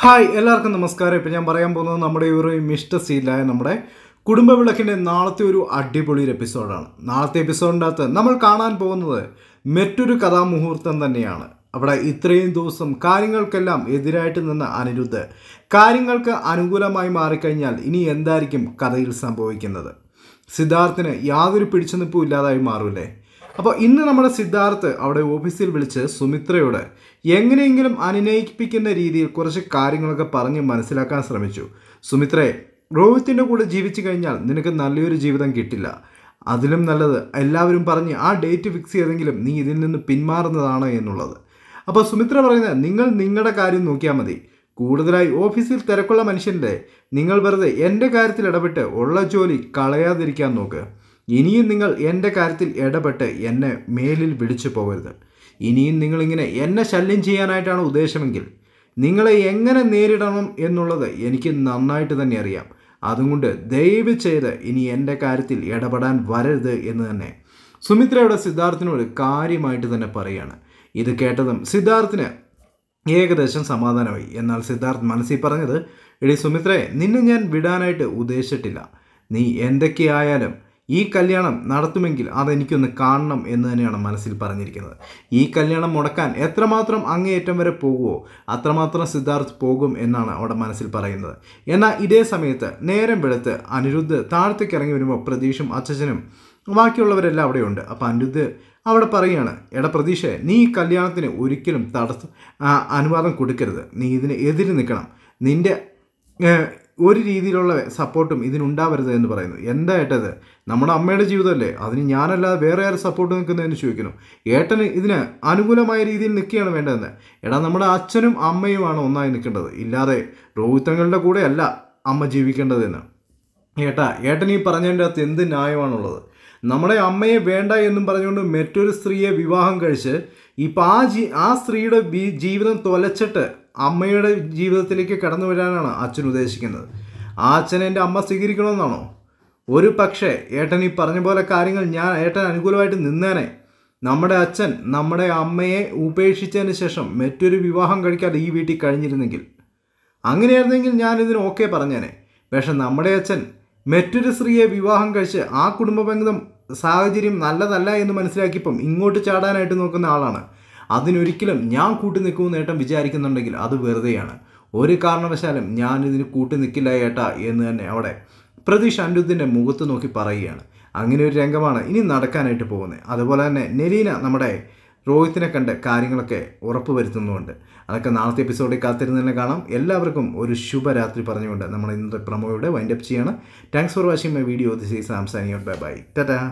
hi എല്ലാവർക്കും നമസ്കാരം ഇപ്പം ഞാൻ പറയാൻ പോകുന്നത് നമ്മുടെ ഒരു മിസ്റ്റർ സീലായ നമ്മുടെ കുടുംബവിളക്കിൻ്റെ നാളത്തെ ഒരു അടിപൊളി ഒരു എപ്പിസോഡാണ് നാളത്തെ അകത്ത് നമ്മൾ കാണാൻ പോകുന്നത് മറ്റൊരു കഥാമുഹൂർത്തം തന്നെയാണ് അവിടെ ഇത്രയും ദിവസം കാര്യങ്ങൾക്കെല്ലാം എതിരായിട്ട് നിന്ന അനിരുദ്ധ് കാര്യങ്ങൾക്ക് അനുകൂലമായി മാറിക്കഴിഞ്ഞാൽ ഇനി എന്തായിരിക്കും കഥയിൽ സംഭവിക്കുന്നത് സിദ്ധാർത്ഥിന് യാതൊരു നിൽപ്പും ഇല്ലാതായി മാറൂലേ അപ്പോൾ ഇന്ന് നമ്മുടെ സിദ്ധാർത്ഥ് അവിടെ ഓഫീസിൽ വിളിച്ച് സുമിത്രയോട് എങ്ങനെയെങ്കിലും അനുനയിപ്പിക്കുന്ന രീതിയിൽ കുറച്ച് കാര്യങ്ങളൊക്കെ പറഞ്ഞ് മനസ്സിലാക്കാൻ ശ്രമിച്ചു സുമിത്രയെ രോഹിത്തിൻ്റെ കൂടെ ജീവിച്ചു കഴിഞ്ഞാൽ നിനക്ക് നല്ലൊരു ജീവിതം കിട്ടില്ല അതിലും നല്ലത് എല്ലാവരും പറഞ്ഞ് ആ ഡേറ്റ് ഫിക്സ് ചെയ്തെങ്കിലും നീ ഇതിൽ നിന്ന് പിന്മാറുന്നതാണ് എന്നുള്ളത് അപ്പോൾ സുമിത്ര പറയുന്നത് നിങ്ങൾ നിങ്ങളുടെ കാര്യം നോക്കിയാൽ മതി കൂടുതലായി ഓഫീസിൽ തിരക്കുള്ള മനുഷ്യൻ്റെ നിങ്ങൾ വെറുതെ എൻ്റെ കാര്യത്തിൽ ഇടപെട്ട് ഉള്ള ജോലി കളയാതിരിക്കാൻ നോക്ക് ഇനിയും നിങ്ങൾ എൻ്റെ കാര്യത്തിൽ ഇടപെട്ട് എന്നെ മേലിൽ വിളിച്ചു പോകരുത് ഇനിയും നിങ്ങളിങ്ങനെ എന്നെ ശല്യം ചെയ്യാനായിട്ടാണ് ഉദ്ദേശമെങ്കിൽ നിങ്ങളെ എങ്ങനെ നേരിടണം എന്നുള്ളത് എനിക്ക് നന്നായിട്ട് തന്നെ അറിയാം അതുകൊണ്ട് ദയവ് ചെയ്ത് ഇനി എൻ്റെ കാര്യത്തിൽ ഇടപെടാൻ വരരുത് എന്ന് തന്നെ സുമിത്രയുടെ സിദ്ധാർത്ഥിനോട് കാര്യമായിട്ട് തന്നെ പറയുകയാണ് ഇത് കേട്ടതും സിദ്ധാർത്ഥിന് ഏകദേശം സമാധാനമായി എന്നാൽ സിദ്ധാർത്ഥ് മനസ്സിൽ പറഞ്ഞത് എടി സുമിത്രയെ നിന്നെ ഞാൻ വിടാനായിട്ട് ഉദ്ദേശിച്ചിട്ടില്ല നീ എന്തൊക്കെയായാലും ഈ കല്യാണം നടത്തുമെങ്കിൽ അതെനിക്കൊന്ന് കാണണം എന്ന് തന്നെയാണ് മനസ്സിൽ പറഞ്ഞിരിക്കുന്നത് ഈ കല്യാണം മുടക്കാൻ എത്രമാത്രം അങ്ങേയറ്റം വരെ പോകുമോ അത്രമാത്രം സിദ്ധാർത്ഥ് പോകും എന്നാണ് അവിടെ മനസ്സിൽ പറയുന്നത് എന്നാൽ ഇതേ സമയത്ത് നേരം വെളുത്ത് അനിരുദ്ധ് താഴത്തേക്ക് ഇറങ്ങി വരുമ്പോൾ പ്രതീഷും അച്ഛനും ബാക്കിയുള്ളവരെല്ലാം അവിടെയുണ്ട് അപ്പോൾ അനിരുദ്ധ് അവിടെ പറയുകയാണ് എട പ്രതീക്ഷ നീ ഈ കല്യാണത്തിന് ഒരിക്കലും തടസ്സം അനുവാദം കൊടുക്കരുത് നീ ഇതിന് എതിര് നിൽക്കണം നിൻ്റെ ഒരു രീതിയിലുള്ള സപ്പോർട്ടും ഇതിനുണ്ടാവരുത് എന്ന് പറയുന്നു എന്താ ഏട്ടത് നമ്മുടെ അമ്മയുടെ ജീവിതമല്ലേ അതിന് ഞാനല്ലാതെ വേറെ ആരും സപ്പോർട്ട് നിൽക്കുന്നതെന്ന് ചോദിക്കുന്നു ഏട്ടന് ഇതിന് അനുകൂലമായ രീതിയിൽ നിൽക്കുകയാണ് വേണ്ടതെന്ന് എടാ നമ്മുടെ അച്ഛനും അമ്മയുമാണ് ഒന്നായി നിൽക്കേണ്ടത് ഇല്ലാതെ റോഹിത്തങ്ങളുടെ കൂടെ അല്ല അമ്മ ജീവിക്കേണ്ടതെന്ന് ഏട്ടാ ഏട്ടൻ ഈ പറഞ്ഞതിൻ്റെ അകത്ത് എന്ത് ന്യായമാണുള്ളത് നമ്മുടെ അമ്മയെ വേണ്ട എന്നും പറഞ്ഞുകൊണ്ട് മറ്റൊരു സ്ത്രീയെ വിവാഹം കഴിച്ച് ഇപ്പം ആ ജീ ആ സ്ത്രീയുടെ ജീവിതം തൊലച്ചിട്ട് അമ്മയുടെ ജീവിതത്തിലേക്ക് കടന്നു വരാനാണ് അച്ഛൻ ഉദ്ദേശിക്കുന്നത് ആ അച്ഛനെ എൻ്റെ അമ്മ സ്വീകരിക്കണമെന്നാണോ ഒരു പക്ഷേ ഏട്ടൻ ഈ പറഞ്ഞ പോലെ കാര്യങ്ങൾ ഞാൻ ഏട്ടൻ അനുകൂലമായിട്ട് നിന്നേനെ നമ്മുടെ അച്ഛൻ നമ്മുടെ അമ്മയെ ഉപേക്ഷിച്ചതിന് ശേഷം മറ്റൊരു വിവാഹം കഴിക്കാതെ ഈ വീട്ടിൽ കഴിഞ്ഞിരുന്നെങ്കിൽ അങ്ങനെയായിരുന്നെങ്കിൽ ഞാനിതിന് ഓക്കെ പറഞ്ഞേനെ പക്ഷെ നമ്മുടെ അച്ഛൻ മറ്റൊരു സ്ത്രീയെ വിവാഹം കഴിച്ച് ആ കുടുംബബന്ധം സാഹചര്യം നല്ലതല്ല എന്ന് മനസ്സിലാക്കിയപ്പം ഇങ്ങോട്ട് ചാടാനായിട്ട് നോക്കുന്ന ആളാണ് അതിനൊരിക്കലും ഞാൻ കൂട്ടി നിൽക്കുമെന്ന് നേട്ടം വിചാരിക്കുന്നുണ്ടെങ്കിൽ അത് വെറുതെയാണ് ഒരു കാരണവശാലും ഞാൻ ഇതിന് കൂട്ടി നിൽക്കില്ല ഏട്ടാ എന്ന് തന്നെ അവിടെ പ്രതീഷ് അനിരുദ്ധിൻ്റെ മുഖത്ത് നോക്കി പറയുകയാണ് അങ്ങനെ ഒരു രംഗമാണ് ഇനി നടക്കാനായിട്ട് പോകുന്നത് അതുപോലെ തന്നെ നെലീന നമ്മുടെ രോഹിത്തിനെ കണ്ട് കാര്യങ്ങളൊക്കെ ഉറപ്പ് വരുത്തുന്നുണ്ട് അതൊക്കെ നാളത്തെ എപ്പിസോഡിൽ കാത്തിരുന്നതിനെ കാണാം എല്ലാവർക്കും ഒരു ശുഭരാത്രി പറഞ്ഞുകൊണ്ട് നമ്മൾ ഇന്നത്തെ പ്രമോയുടെ വൈൻഡപ്പ് ചെയ്യാണ് thanks for watching my video this is സാംസാനി ബൈ ബൈ ടാറ്റാ